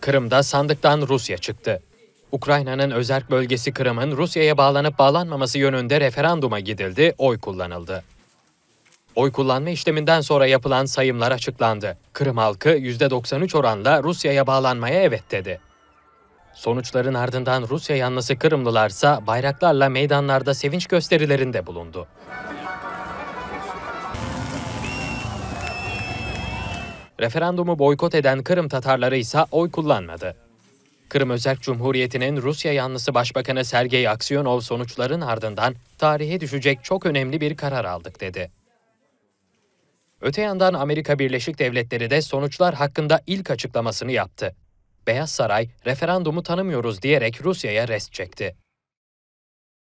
Kırım'da sandıktan Rusya çıktı. Ukrayna'nın özerk bölgesi Kırım'ın Rusya'ya bağlanıp bağlanmaması yönünde referanduma gidildi, oy kullanıldı. Oy kullanma işleminden sonra yapılan sayımlar açıklandı. Kırım halkı %93 oranla Rusya'ya bağlanmaya evet dedi. Sonuçların ardından Rusya yanlısı Kırımlılarsa bayraklarla meydanlarda sevinç gösterilerinde bulundu. Referandumu boykot eden Kırım Tatarları ise oy kullanmadı. Kırım Özerk Cumhuriyeti'nin Rusya yanlısı Başbakanı Sergey Aksiyonov sonuçların ardından tarihe düşecek çok önemli bir karar aldık dedi. Öte yandan Amerika Birleşik Devletleri de sonuçlar hakkında ilk açıklamasını yaptı. Beyaz Saray, referandumu tanımıyoruz diyerek Rusya'ya rest çekti.